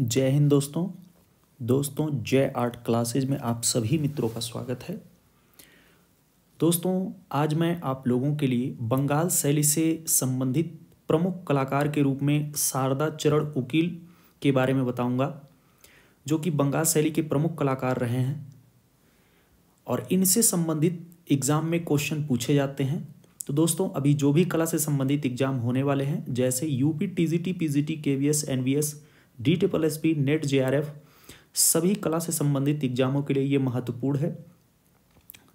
जय हिंद दोस्तों दोस्तों जय आर्ट क्लासेज में आप सभी मित्रों का स्वागत है दोस्तों आज मैं आप लोगों के लिए बंगाल शैली से संबंधित प्रमुख कलाकार के रूप में शारदा चरण उकील के बारे में बताऊंगा जो कि बंगाल शैली के प्रमुख कलाकार रहे हैं और इनसे संबंधित एग्ज़ाम में क्वेश्चन पूछे जाते हैं तो दोस्तों अभी जो भी कला से संबंधित एग्जाम होने वाले हैं जैसे UP TGT PGT KVS NVS D triple S P NET J R F सभी कला से संबंधित एग्जामों के लिए ये महत्वपूर्ण है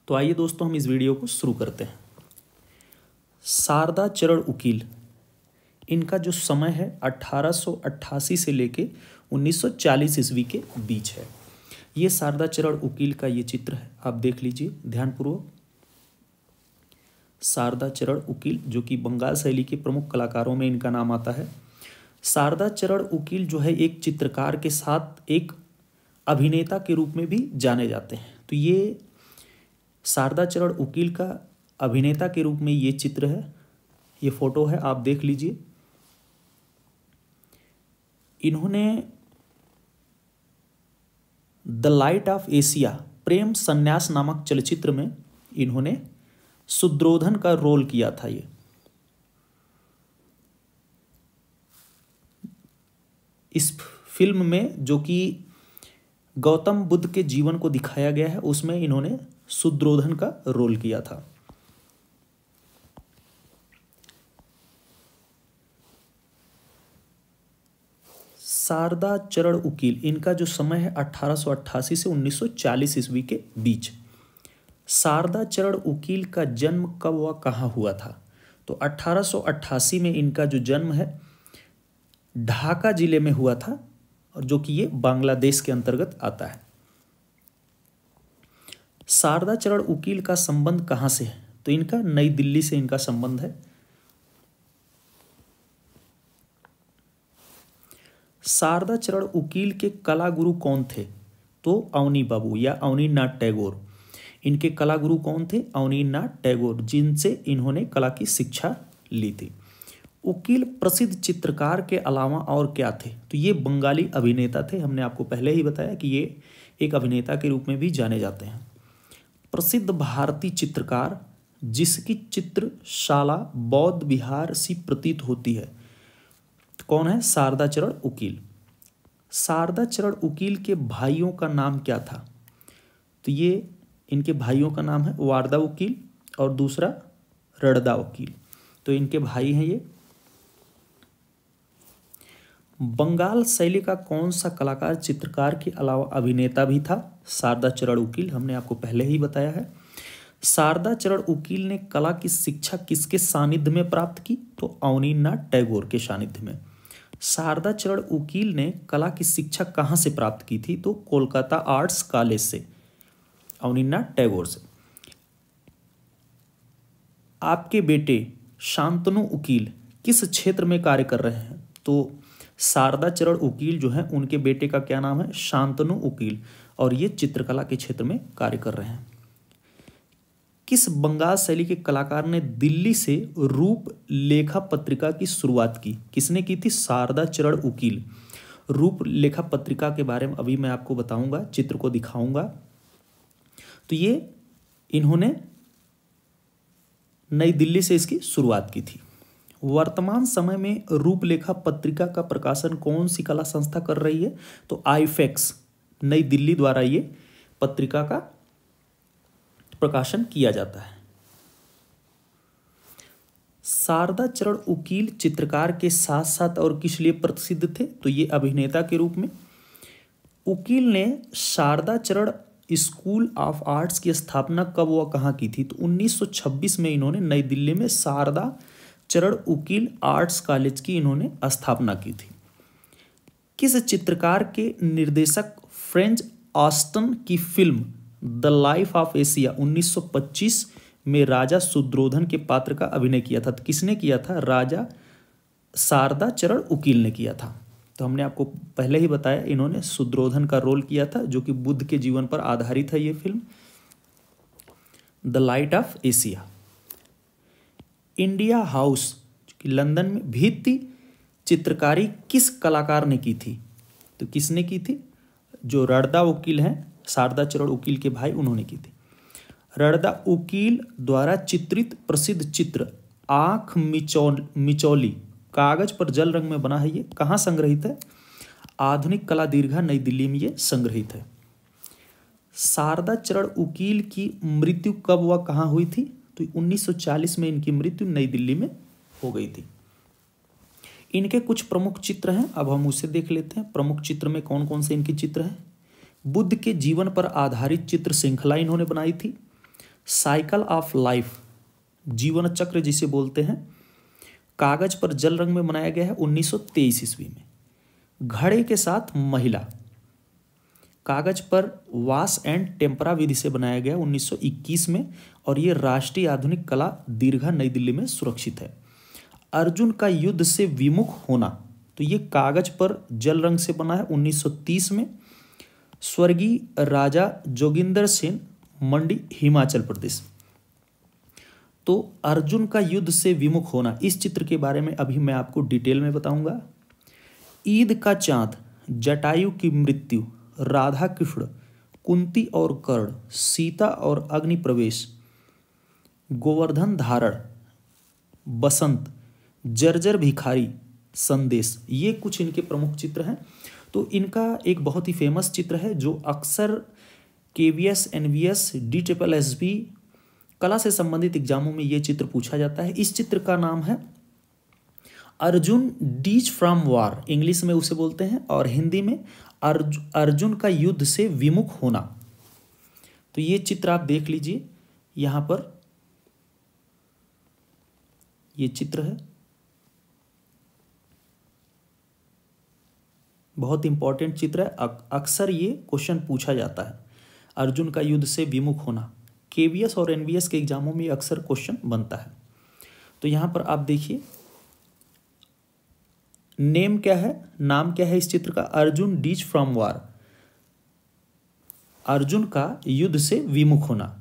तो आइए दोस्तों हम इस वीडियो को शुरू करते हैं शारदा चरण उकील इनका जो समय है 1888 से लेके 1940 ईस्वी के बीच है ये शारदा चरण उकील का ये चित्र है आप देख लीजिए ध्यानपूर्वक शारदा चरण उकील जो कि बंगाल शैली के प्रमुख कलाकारों में इनका नाम आता है शारदा चरण उकील जो है एक चित्रकार के साथ एक अभिनेता के रूप में भी जाने जाते हैं तो ये शारदा चरण उकील का अभिनेता के रूप में ये चित्र है ये फोटो है आप देख लीजिए इन्होंने the light of Asia Prem Sanyas नामक चलचित्र में इन्होंने सुद्रोधन का रोल किया था ये इस फिल्म में जो कि गौतम बुद्ध के जीवन को दिखाया गया है उसमें इन्होंने सुद्रोधन का रोल किया था शारदा चरण उकील इनका जो समय है 1888 से 1940 ईस्वी के बीच शारदा चरण उकील का जन्म कब व कहाँ हुआ था तो 1888 में इनका जो जन्म है ढाका जिले में हुआ था और जो कि ये बांग्लादेश के अंतर्गत आता है शारदा चरण उकील का संबंध कहां से है तो इनका नई दिल्ली से इनका संबंध है शारदा चरण उकील के कला गुरु कौन थे तो अवनी बाबू या अवनी नाथ टैगोर इनके कला गुरु कौन थे अवनी नाथ टैगोर जिनसे इन्होंने कला की शिक्षा ली थी उकील प्रसिद्ध चित्रकार के अलावा और क्या थे तो ये बंगाली अभिनेता थे हमने आपको पहले ही बताया कि ये एक अभिनेता के रूप में भी जाने जाते हैं प्रसिद्ध भारतीय चित्रकार जिसकी चित्रशाला बौद्ध बिहार सी प्रतीत होती है कौन है शारदा चरण उकील शारदा चरण उकील के भाइयों का नाम क्या था तो ये इनके भाइयों का नाम है वारदा उकील और दूसरा रड़दा उकील तो इनके भाई हैं ये बंगाल शैली का कौन सा कलाकार चित्रकार के अलावा अभिनेता भी था शारदा चरण उकील हमने आपको पहले ही बताया है शारदा चरण उकील ने कला की शिक्षा किसके सानिध्य में प्राप्त की तो अवनीनाथ टैगोर के सानिध्य में शारदा चरण उकील ने कला की शिक्षा कहाँ से प्राप्त की थी तो कोलकाता आर्ट्स कॉलेज से अवनीनाथ टैगोर से आपके बेटे शांतनु उकील किस क्षेत्र में कार्य कर रहे हैं तो शारदा चरण उकील जो है उनके बेटे का क्या नाम है शांतनु उकील और ये चित्रकला के क्षेत्र में कार्य कर रहे हैं किस बंगाल शैली के कलाकार ने दिल्ली से रूप लेखा पत्रिका की शुरुआत की किसने की थी शारदा चरण उकील रूप लेखा पत्रिका के बारे में अभी मैं आपको बताऊंगा चित्र को दिखाऊंगा तो ये इन्होंने नई दिल्ली से इसकी शुरुआत की थी वर्तमान समय में रूपलेखा पत्रिका का प्रकाशन कौन सी कला संस्था कर रही है तो आईफेक्स नई दिल्ली द्वारा ये पत्रिका का प्रकाशन किया जाता है शारदा चरण उकील चित्रकार के साथ साथ और किस लिए प्रसिद्ध थे तो ये अभिनेता के रूप में उकील ने शारदा चरण स्कूल ऑफ आर्ट्स की स्थापना कब व कहाँ की थी तो 1926 में इन्होंने नई दिल्ली में शारदा चरण उकील आर्ट्स कॉलेज की इन्होंने स्थापना की थी किस चित्रकार के निर्देशक फ्रेंच ऑस्टन की फिल्म द लाइफ ऑफ एशिया 1925 में राजा सुद्रोधन के पात्र का अभिनय किया था तो किसने किया था राजा शारदा चरण उकील ने किया था तो हमने आपको पहले ही बताया इन्होंने सुद्रोधन का रोल किया था जो कि बुद्ध के जीवन पर आधारित है ये फिल्म the light of Asia India House London में भित्ति चित्रकारी किस कलाकार ने की थी तो किसने की थी जो रड़दा वकील हैं शारदा चरण उकील के भाई उन्होंने की थी रड़दा उकील द्वारा चित्रित प्रसिद्ध चित्र आँख मिचौ मिचौली कागज पर जल रंग में बना है ये कहाँ संग्रहित है आधुनिक कला दीर्घा नई दिल्ली में ये संग्रहित है शारदा चरण उकील की मृत्यु कब व कहाँ हुई थी तो 1940 में इनकी मृत्यु नई दिल्ली में हो गई थी इनके कुछ प्रमुख चित्र हैं अब हम उसे देख लेते हैं प्रमुख चित्र में कौन कौन से इनके चित्र हैं बुद्ध के जीवन पर आधारित चित्र श्रृंखला इन्होंने बनाई थी साइकिल ऑफ लाइफ जीवन चक्र जिसे बोलते हैं कागज पर जल रंग में बनाया गया है 1923 ईस्वी में घड़े के साथ महिला कागज पर वास एंड टेम्परा विधि से बनाया गया 1921 में और ये राष्ट्रीय आधुनिक कला दीर्घा नई दिल्ली में सुरक्षित है अर्जुन का युद्ध से विमुख होना तो ये कागज पर जल रंग से बना है 1930 में स्वर्गीय राजा जोगिंदर सेन मंडी हिमाचल प्रदेश तो अर्जुन का युद्ध से विमुख होना इस चित्र के बारे में अभी मैं आपको डिटेल में बताऊंगा ईद का चांद जटायु की मृत्यु राधा कृष्ण कुंती और कर्ण सीता और अग्नि प्रवेश गोवर्धन धारण बसंत जर्जर भिखारी संदेश ये कुछ इनके प्रमुख चित्र हैं तो इनका एक बहुत ही फेमस चित्र है जो अक्सर K V S N V S D triple S B कला से संबंधित एग्जामों में ये चित्र पूछा जाता है इस चित्र का नाम है अर्जुन डीच फ्रॉम वार इंग्लिश में उसे बोलते हैं और हिंदी में अर्ज अर्जुन का युद्ध से विमुख होना तो ये चित्र आप देख लीजिए यहां पर ये चित्र है बहुत इंपॉर्टेंट चित्र है अक्सर ये क्वेश्चन पूछा जाता है अर्जुन का युद्ध से विमुख होना केवीएस और एनवीएस के एग्जामों में अक्सर क्वेश्चन बनता है तो यहां पर आप देखिए नेम क्या है नाम क्या है इस चित्र का अर्जुन डीज फ्रॉम वार अर्जुन का युद्ध से विमुख होना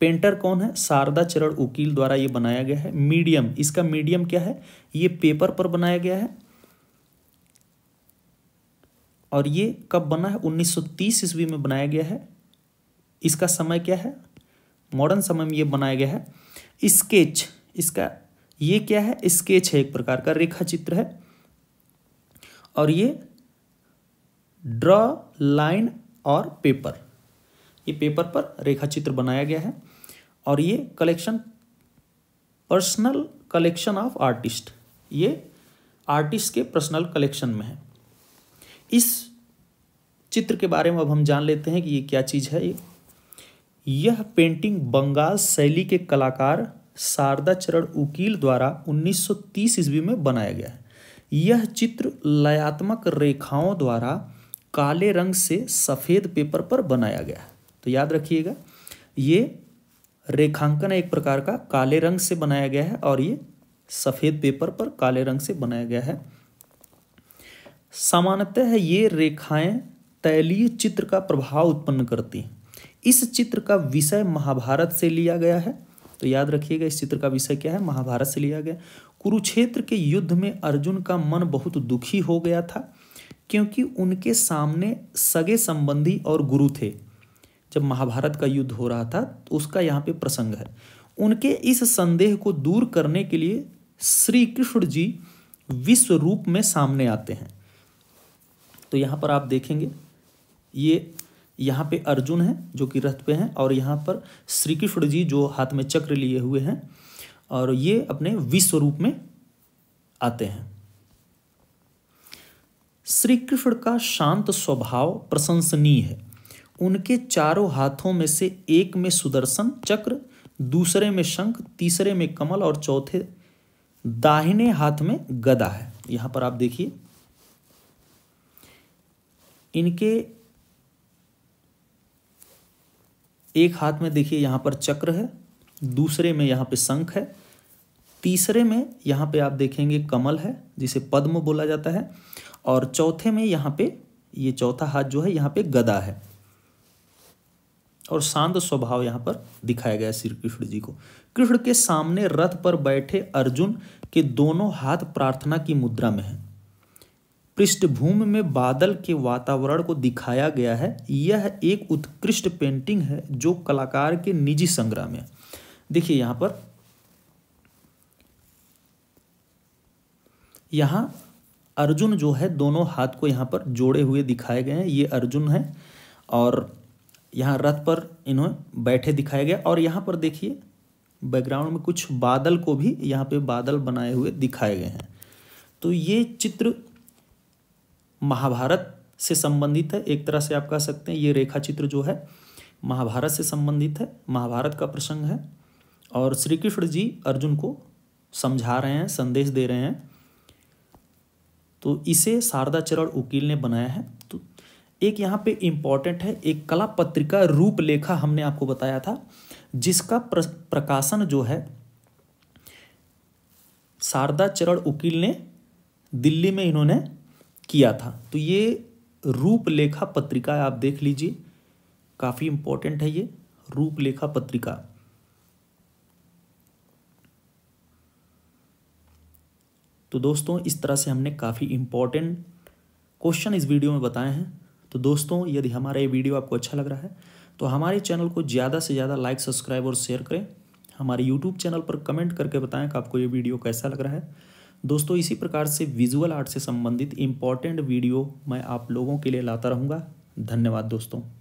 पेंटर कौन है शारदा चरण उकील द्वारा यह बनाया गया है मीडियम इसका मीडियम क्या है ये पेपर पर बनाया गया है और ये कब बना है 1930 ईस्वी में बनाया गया है इसका समय क्या है मॉडर्न समय में यह बनाया गया है स्केच इसका ये क्या है स्केच है एक प्रकार का रेखा चित्र है और ये ड्रॉ लाइन और पेपर ये पेपर पर रेखा चित्र बनाया गया है और ये collection personal collection of artist ये आर्टिस्ट के पर्सनल कलेक्शन में है इस चित्र के बारे में अब हम जान लेते हैं कि ये क्या चीज़ है ये यह पेंटिंग बंगाल शैली के कलाकार शारदा चरण उकील द्वारा 1930 ईस्वी में बनाया गया है यह चित्र लयात्मक रेखाओं द्वारा काले रंग से सफ़ेद पेपर पर बनाया गया है तो याद रखिएगा ये रेखांकन एक प्रकार का काले रंग से बनाया गया है और ये सफ़ेद पेपर पर काले रंग से बनाया गया है सामान्यतः ये रेखाएं तैलीय चित्र का प्रभाव उत्पन्न करती हैं इस चित्र का विषय महाभारत से लिया गया है तो याद रखिएगा इस चित्र का विषय क्या है महाभारत से लिया गया कुरुक्षेत्र के युद्ध में अर्जुन का मन बहुत दुखी हो गया था क्योंकि उनके सामने सगे संबंधी और गुरु थे जब महाभारत का युद्ध हो रहा था तो उसका यहाँ पे प्रसंग है उनके इस संदेह को दूर करने के लिए श्री कृष्ण जी विश्व रूप में सामने आते हैं तो यहाँ पर आप देखेंगे ये यहाँ पे अर्जुन है जो कि रथ पे हैं और यहाँ पर श्री कृष्ण जी जो हाथ में चक्र लिए हुए हैं और ये अपने विश्व रूप में आते हैं श्री कृष्ण का शांत स्वभाव प्रशंसनीय है उनके चारों हाथों में से एक में सुदर्शन चक्र दूसरे में शंख तीसरे में कमल और चौथे दाहिने हाथ में गदा है यहां पर आप देखिए इनके एक हाथ में देखिए यहाँ पर चक्र है दूसरे में यहाँ पे शंख है तीसरे में यहाँ पे आप देखेंगे कमल है जिसे पद्म बोला जाता है और चौथे में यहाँ पे ये चौथा हाथ जो है यहाँ पे गदा है और शांत स्वभाव यहाँ पर दिखाया गया श्री कृष्ण जी को कृष्ण के सामने रथ पर बैठे अर्जुन के दोनों हाथ प्रार्थना की मुद्रा में है पृष्ठभूमि में बादल के वातावरण को दिखाया गया है यह एक उत्कृष्ट पेंटिंग है जो कलाकार के निजी संग्रह में देखिए यहाँ पर यहाँ अर्जुन जो है दोनों हाथ को यहाँ पर जोड़े हुए दिखाए गए हैं ये अर्जुन है और यहाँ रथ पर इन्होंने बैठे दिखाया गया और यहाँ पर देखिए बैकग्राउंड में कुछ बादल को भी यहाँ पे बादल बनाए हुए दिखाए गए हैं तो ये चित्र महाभारत से संबंधित है एक तरह से आप कह सकते हैं ये रेखा चित्र जो है महाभारत से संबंधित है महाभारत का प्रसंग है और श्री कृष्ण जी अर्जुन को समझा रहे हैं संदेश दे रहे हैं तो इसे शारदा चरण उकील ने बनाया है तो एक यहाँ पे इम्पॉर्टेंट है एक कला पत्रिका रूप लेखा हमने आपको बताया था जिसका प्र, प्रकाशन जो है शारदा चरण उकील ने दिल्ली में इन्होंने किया था तो ये रूपलेखा पत्रिका आप देख लीजिए काफ़ी इंपॉर्टेंट है ये रूपलेखा पत्रिका तो दोस्तों इस तरह से हमने काफ़ी इम्पॉर्टेंट क्वेश्चन इस वीडियो में बताए हैं तो दोस्तों यदि हमारा ये वीडियो आपको अच्छा लग रहा है तो हमारे चैनल को ज़्यादा से ज़्यादा लाइक सब्सक्राइब और शेयर करें हमारे यूट्यूब चैनल पर कमेंट करके बताएं कि आपको ये वीडियो कैसा लग रहा है दोस्तों इसी प्रकार से विजुअल आर्ट से संबंधित इम्पॉर्टेंट वीडियो मैं आप लोगों के लिए लाता रहूँगा धन्यवाद दोस्तों